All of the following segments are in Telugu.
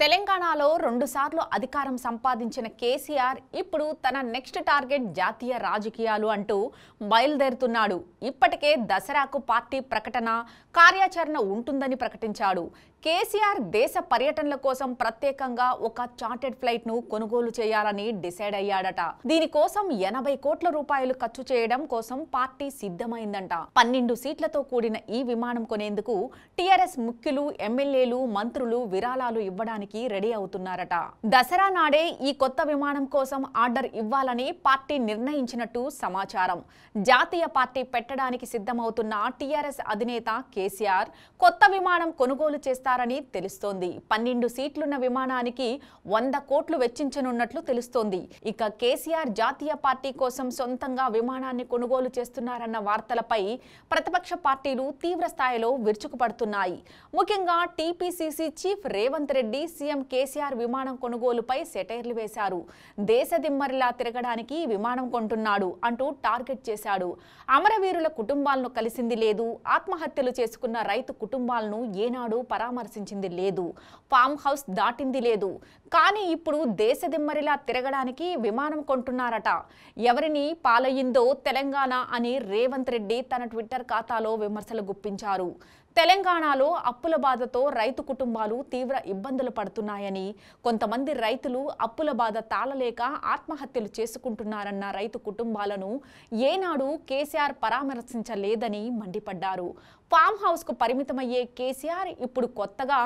తెలంగాణలో రెండుసార్లు అధికారం సంపాదించిన కేసీఆర్ ఇప్పుడు తన నెక్స్ట్ టార్గెట్ జాతీయ రాజకీయాలు అంటూ బయలుదేరుతున్నాడు ఇప్పటికే దసరాకు పార్టీ ప్రకటన కార్యాచరణ ఉంటుందని ప్రకటించాడు కేసీఆర్ దేశ పర్యటనల కోసం ప్రత్యేకంగా ఒక చార్టెడ్ ఫ్లైట్ ను కొనుగోలు చేయాలని డిసైడ్ అయ్యాడట దీనికోసం ఎనభై కోట్ల రూపాయలు ఖర్చు చేయడం కోసం పార్టీ సిద్ధమైందంట పన్నెండు సీట్లతో కూడిన ఈ విమానం కొనేందుకు టీఆర్ఎస్ ముఖ్యులు ఎమ్మెల్యేలు మంత్రులు విరాళాలు ఇవ్వడానికి రెడీ అవుతున్నారట దసరా నాడే ఈ కొత్త విమానం కోసం ఆర్డర్ ఇవ్వాలని పార్టీ నిర్ణయించినట్టు సమాచారం జాతీయ పార్టీ పెట్టడానికి సిద్ధమవుతున్న టీఆర్ఎస్ అధినేత కేసీఆర్ కొత్త విమానం కొనుగోలు చేస్తారు చేస్తారని తెలుస్తోంది పన్నెండు సీట్లున్న విమానానికి వంద కోట్లు వెచ్చించనున్నట్లు తెలుస్తోంది ఇక కేసీఆర్ జాతీయ పార్టీ కోసం సొంతంగా విమానాన్ని కొనుగోలు చేస్తున్నారన్న వార్తలపై ప్రతిపక్ష పార్టీలు తీవ్ర స్థాయిలో విరుచుకుపడుతున్నాయి ముఖ్యంగా TPCC chief Revanth Reddy CM KCR విమానం కొనుగోలుపై సెటైర్లు వేశారు దేశ దిమ్మరిలా తిరగడానికి విమానం కొంటున్నాడు అంటూ టార్గెట్ చేశాడు అమరవీరుల కుటుంబాలను కలిసింది లేదు ఆత్మహత్యలు చేసుకున్న రైతు కుటుంబాలను ఏనాడు పరామ పరామర్శించింది లేదు ఫామ్ హౌస్ దాటింది లేదు కానీ ఇప్పుడు దేశదిమ్మరిలా తిరగడానికి విమానం కొంటున్నారట ఎవరిని పాలయ్యిందో తెలంగాణ అని రేవంత్ రెడ్డి తన ట్విట్టర్ ఖాతాలో విమర్శలు గుప్పించారు తెలంగాణలో అప్పుల బాధతో రైతు కుటుంబాలు తీవ్ర ఇబ్బందులు పడుతున్నాయని కొంతమంది రైతులు అప్పుల బాధ తాళలేక ఆత్మహత్యలు చేసుకుంటున్నారన్న రైతు కుటుంబాలను ఏనాడు కేసీఆర్ పరామర్శించలేదని మండిపడ్డారు ఫామ్ హౌస్కు పరిమితమయ్యే కేసీఆర్ ఇప్పుడు కొత్తగా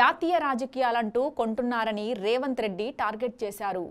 జాతీయ రాజకీయాలంటూ కొంటున్నారని రేవంత్ రెడ్డి టార్గెట్ చేశారు